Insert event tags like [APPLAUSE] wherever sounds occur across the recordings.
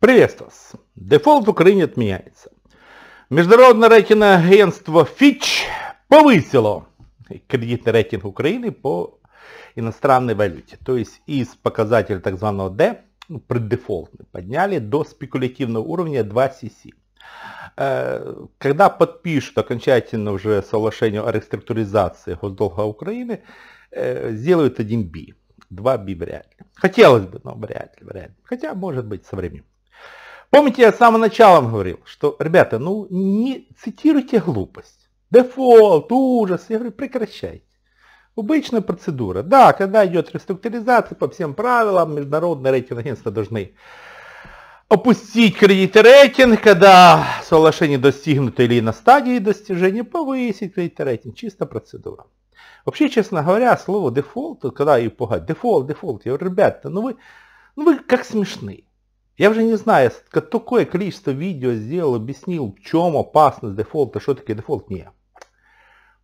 Приветствую вас. Дефолт в Украине отменяется. Международное рейтинговое агентство Fitch повысило кредитный рейтинг Украины по иностранной валюте. То есть из показателя так званого D, ну, преддефолтный, подняли до спекулятивного уровня 2CC. Э, когда подпишут окончательно уже соглашение о реструктуризации госдолга Украины, э, сделают 1 B. 2 B вряд ли. Хотелось бы, но вряд ли, вряд ли. Хотя, может быть, со временем. Помните, я с самого начала говорил, что, ребята, ну не цитируйте глупость. Дефолт, ужас, я говорю, прекращайте. Обычная процедура. Да, когда идет реструктуризация по всем правилам, международные рейтинг агентства должны опустить кредитный рейтинг, когда соглашение достигнуто или на стадии достижения, повысить кредитный рейтинг. Чисто процедура. Вообще, честно говоря, слово дефолт, когда и пугать, дефолт, дефолт, я говорю, ребята, ну вы, ну вы как смешные. Я уже не знаю, такое количество видео сделал, объяснил, в чем опасность дефолта, что такое дефолт. Не.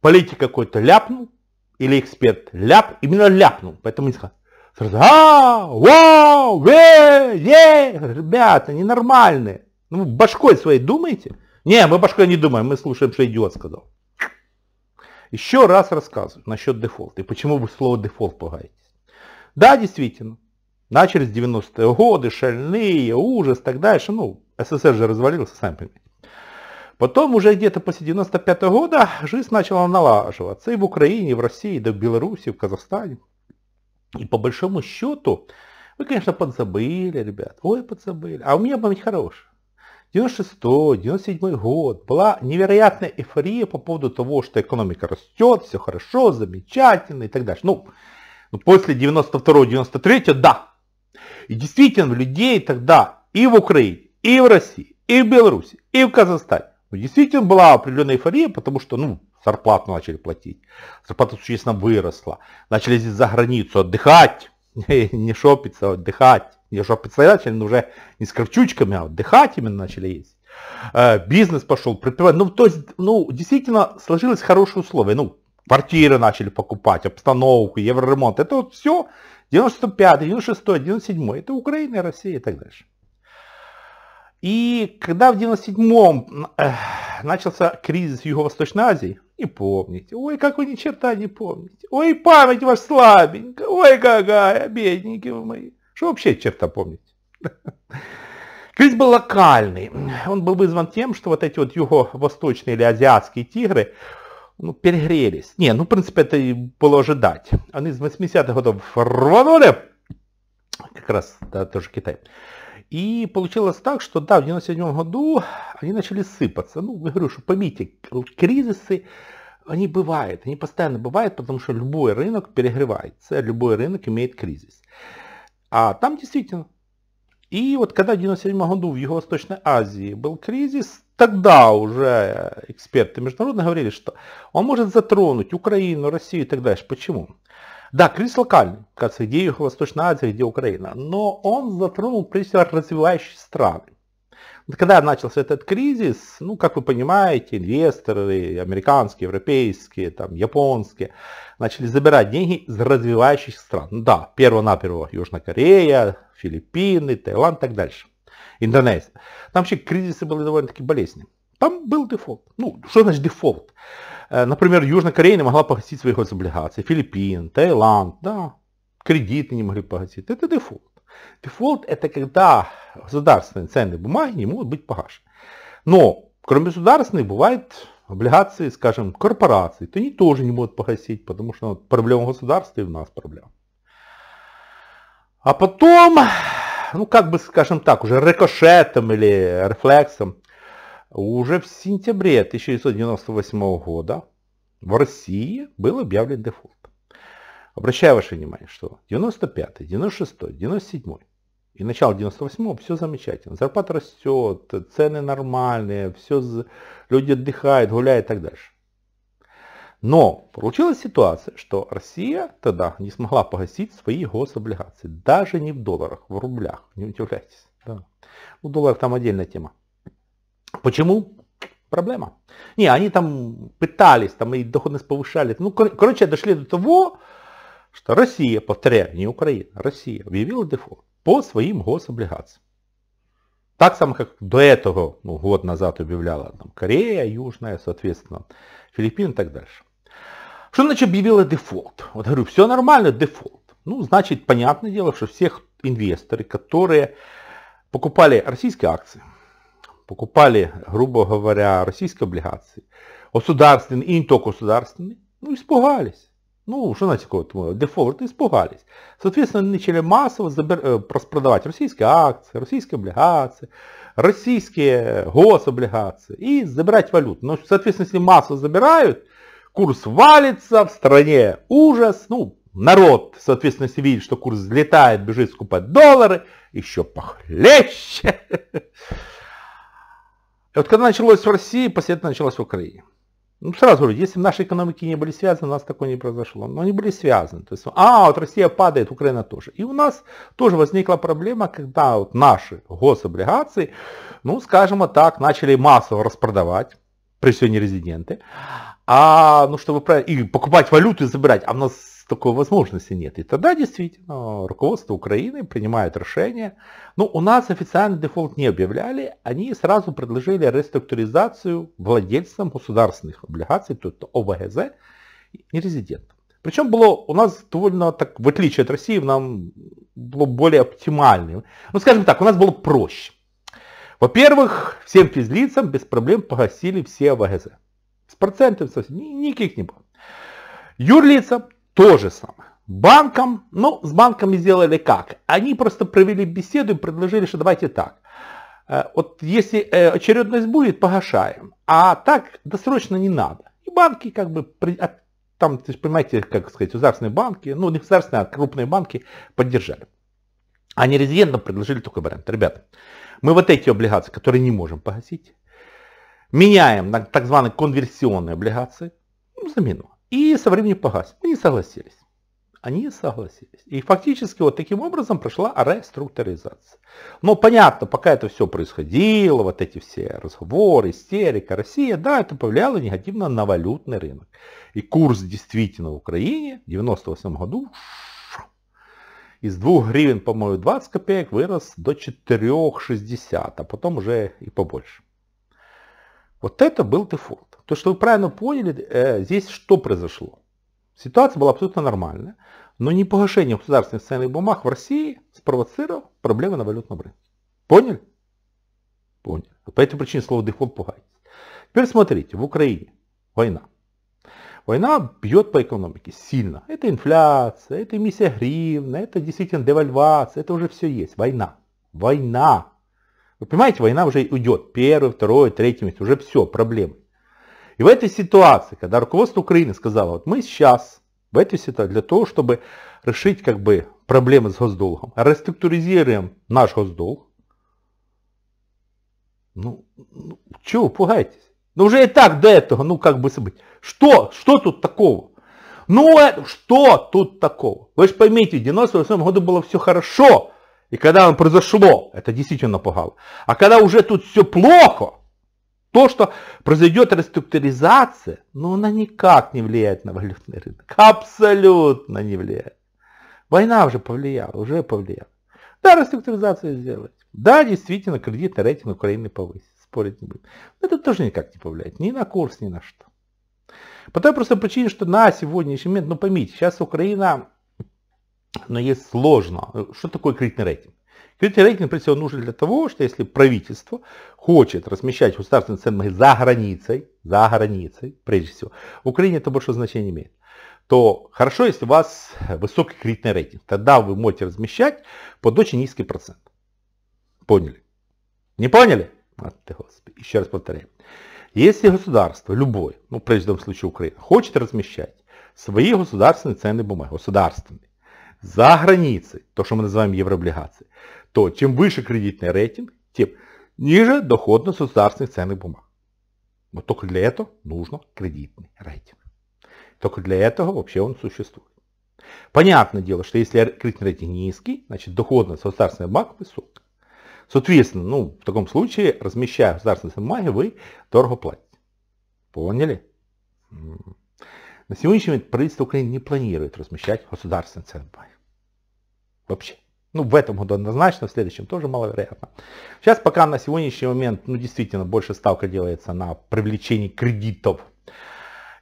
Политик какой-то ляпнул, или эксперт ляп, именно ляпнул. Поэтому не сказал. Сразу, а, вау, э, э, ребята, ненормальные. Ну, вы башкой своей думаете? Не, мы башкой не думаем, мы слушаем, что идиот сказал. Еще раз рассказываю насчет дефолта и почему вы слово дефолт пугаетесь. Да, действительно, Начались 90-е годы, шальные, ужас и так дальше. Ну, СССР же развалился, сами понимаете. Потом уже где-то после 95 -го года жизнь начала налаживаться и в Украине, и в России, и в Беларуси, и в Казахстане. И по большому счету, вы, конечно, подзабыли, ребят, ой, подзабыли. А у меня память хорошая. 96-97 год была невероятная эйфория по поводу того, что экономика растет, все хорошо, замечательно и так дальше. Ну, ну после 92-93, да, и действительно, людей тогда и в Украине, и в России, и в Беларуси, и в Казахстане. Ну, действительно была определенная эйфория, потому что ну, зарплату начали платить. Зарплата существенно выросла. Начали здесь за границу отдыхать, [LAUGHS] не шопиться, а отдыхать. Не шопиться начали, но уже не с кровчучками, а отдыхать именно начали есть. Э, бизнес пошел, предприниматель. Ну, то есть, ну, действительно сложились хорошие условия. Ну, квартиры начали покупать, обстановку, евроремонт. Это вот все 95, 96, 97. Это Украина, Россия и так дальше. И когда в 97-м э, начался кризис Юго-Восточной Азии, не помните, ой, как вы ни черта не помните, ой, память ваша слабенькая, ой, какая, бедненькие вы мои. Что вообще черта помните? [LAUGHS] Кризис был локальный. Он был вызван тем, что вот эти вот юго-восточные или азиатские тигры – ну, перегрелись. Не, ну, в принципе, это и было ожидать. Они с 80-х годов рванули. Как раз, да, тоже Китай. И получилось так, что да, в 97 году они начали сыпаться. Ну, я говорю, что поймите, кризисы, они бывают, они постоянно бывают, потому что любой рынок перегревается, любой рынок имеет кризис. А там действительно. И вот когда в 97 году в Юго-Восточной Азии был кризис, тогда уже эксперты международно говорили, что он может затронуть Украину, Россию и так дальше. Почему? Да, кризис локальный, кажется, где Юго-Восточная Азия, где Украина, но он затронул прежде всего развивающие страны. Когда начался этот кризис, ну, как вы понимаете, инвесторы, американские, европейские, там, японские, начали забирать деньги из развивающихся стран. Ну да, перво-наперво Южная Корея, Филиппины, Таиланд и так дальше. Индонезия. Там вообще кризисы были довольно-таки болезненные. Там был дефолт. Ну, что значит дефолт? Э, например, Южная Корея не могла погасить свои гособлигации. Филиппин, Таиланд, да. Кредиты не могли погасить. Это дефолт. Дефолт – это когда государственные ценные бумаги не могут быть погашены. Но кроме государственных бывают облигации, скажем, корпораций. То они тоже не могут погасить, потому что проблема государства и у нас проблема. А потом ну как бы, скажем так, уже рикошетом или рефлексом, уже в сентябре 1998 года в России был объявлен дефолт. Обращаю ваше внимание, что 95, 96, 97 и начало 98 все замечательно. Зарплата растет, цены нормальные, все, люди отдыхают, гуляют и так дальше. Но получилась ситуация, что Россия тогда не смогла погасить свои гособлигации. Даже не в долларах, в рублях. Не удивляйтесь. Да. У ну, долларов там отдельная тема. Почему? Проблема. Не, они там пытались, там и доходность повышали. Ну, кор короче, дошли до того, что Россия, повторяю, не Украина, Россия объявила дефолт по своим гособлигациям. Так само, как до этого, ну, год назад объявляла там, Корея, Южная, соответственно, Филиппины и так дальше. Что значит объявила дефолт? Вот говорю, все нормально, дефолт. Ну, значит, понятное дело, что всех инвесторы, которые покупали российские акции, покупали, грубо говоря, российские облигации, государственные и не только государственные, ну, испугались. Ну, что значит такое, дефолт, испугались. Соответственно, они начали массово забир... Э, распродавать российские акции, российские облигации, российские гособлигации и забирать валюту. Но, соответственно, если массово забирают, курс валится, в стране ужас, ну, народ, соответственно, если видит, что курс взлетает, бежит скупать доллары, еще похлеще. И вот когда началось в России, после этого началось в Украине. Ну, сразу говорю, если бы наши экономики не были связаны, у нас такое не произошло. Но они были связаны. То есть, а, вот Россия падает, Украина тоже. И у нас тоже возникла проблема, когда вот наши гособлигации, ну, скажем так, начали массово распродавать, при все не резиденты. А, ну, чтобы правильно, и покупать валюту и забирать, а у нас такой возможности нет. И тогда действительно руководство Украины принимает решение. Ну, у нас официально дефолт не объявляли, они сразу предложили реструктуризацию владельцам государственных облигаций, то есть ОВГЗ, не резидентам. Причем было у нас довольно, так, в отличие от России, нам было более оптимальным. Ну, скажем так, у нас было проще. Во-первых, всем физлицам без проблем погасили все ОВГЗ. С процентами совсем, никаких не было. Юрлицам то же самое. Банкам, ну, с банками сделали как? Они просто провели беседу и предложили, что давайте так. Э, вот если э, очередность будет, погашаем. А так досрочно не надо. И банки как бы там, понимаете, как сказать, государственные банки, ну не государственные, а крупные банки поддержали. Они резидентам предложили такой вариант. Ребята, мы вот эти облигации, которые не можем погасить, меняем на так званые конверсионные облигации, ну, замену. И со временем погасим. Мы не согласились. Они согласились. И фактически вот таким образом прошла реструктуризация. Но понятно, пока это все происходило, вот эти все разговоры, истерика, Россия, да, это повлияло негативно на валютный рынок. И курс действительно в Украине в 1998 году из 2 гривен, по-моему, 20 копеек вырос до 4,60, а потом уже и побольше. Вот это был дефолт. То, что вы правильно поняли, э, здесь что произошло? Ситуация была абсолютно нормальная, но не погашение государственных ценных бумаг в России спровоцировало проблемы на валютном рынке. Поняли? Поняли. По этой причине слово дефолт пугает. Теперь смотрите, в Украине война. Война бьет по экономике сильно. Это инфляция, это эмиссия гривны, это действительно девальвация, это уже все есть. Война. Война. Вы понимаете, война уже уйдет. Первый, второй, третий месяц. Уже все, проблемы. И в этой ситуации, когда руководство Украины сказало, вот мы сейчас в этой ситуации, для того, чтобы решить как бы проблемы с госдолгом, реструктуризируем наш госдолг, ну, ну чего вы пугаетесь? Ну уже и так до этого, ну как бы событий. Что? Что тут такого? Ну э, что тут такого? Вы же поймите, в 98 году было все хорошо. И когда оно произошло, это действительно пугало. А когда уже тут все плохо, то, что произойдет реструктуризация, ну она никак не влияет на валютный рынок. Абсолютно не влияет. Война уже повлияла, уже повлияла. Да, реструктуризацию сделать. Да, действительно, кредитный рейтинг Украины повысит. Спорить не будет. Но это тоже никак не повлияет. Ни на курс, ни на что. По той простой причине, что на сегодняшний момент, ну поймите, сейчас Украина но есть сложно. Э, что такое кредитный рейтинг? Кредитный рейтинг, прежде всего, нужен для того, что если правительство хочет размещать государственные ценные за границей, за границей, прежде всего, в Украине это большое значение имеет, то хорошо, если у вас высокий кредитный рейтинг, тогда вы можете размещать под очень низкий процент. Поняли? Не поняли? От, господи. Еще раз повторяю. Если государство, любое, ну, прежде всего, в случае Украины, хочет размещать свои государственные ценные бумаги, государственные, за границей, то, что мы называем еврооблигации, то чем выше кредитный рейтинг, тем ниже доходность государственных ценных бумаг. Но только для этого нужно кредитный рейтинг. Только для этого вообще он существует. Понятное дело, что если кредитный рейтинг низкий, значит доходность государственных бумаг высокая. Соответственно, ну, в таком случае, размещая государственные бумаги, вы дорого платите. Поняли? На сегодняшний момент правительство Украины не планирует размещать государственные ценные бумаги вообще. Ну, в этом году однозначно, в следующем тоже маловероятно. Сейчас пока на сегодняшний момент, ну, действительно, больше ставка делается на привлечение кредитов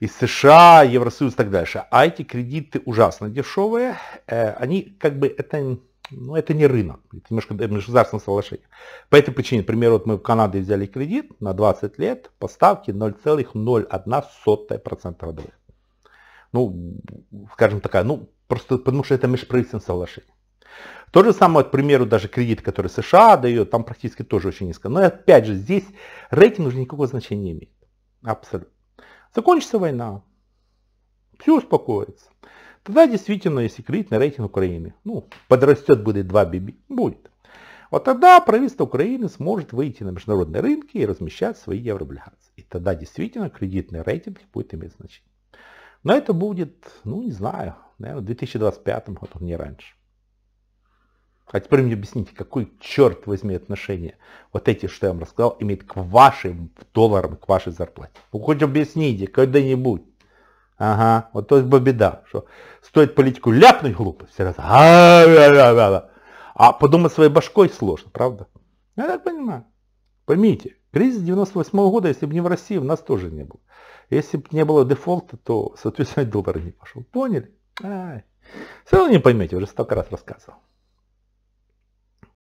из США, Евросоюз и так дальше. А эти кредиты ужасно дешевые. Э, они как бы, это, ну, это не рынок, это немножко межгосударственное соглашение. По этой причине, например, вот мы в Канаде взяли кредит на 20 лет по ставке 0,01% годовых. Ну, скажем такая, ну, просто потому что это межправительственное соглашение. То же самое, к примеру, даже кредит, который США дает, там практически тоже очень низко. Но опять же, здесь рейтинг уже никакого значения не имеет. Абсолютно. Закончится война, все успокоится. Тогда действительно, если кредитный рейтинг Украины, ну, подрастет, будет 2 биби, будет. Вот тогда правительство Украины сможет выйти на международные рынки и размещать свои еврооблигации. И тогда действительно кредитный рейтинг будет иметь значение. Но это будет, ну не знаю, наверное, в 2025 году, не раньше. А теперь мне объясните, какой черт возьми отношение вот эти, что я вам рассказал, имеет к вашим долларам, к вашей зарплате? Ну хоть объясните когда-нибудь. Ага, вот то есть бы беда, что стоит политику ляпнуть глупо, все раз, а, а, а, а подумать своей башкой сложно, правда? Я так понимаю. Поймите, кризис 98 -го года, если бы не в России, у нас тоже не было. Если бы не было дефолта, то, соответственно, доллар не пошел. Поняли? Ай. Все равно не поймете, уже столько раз рассказывал.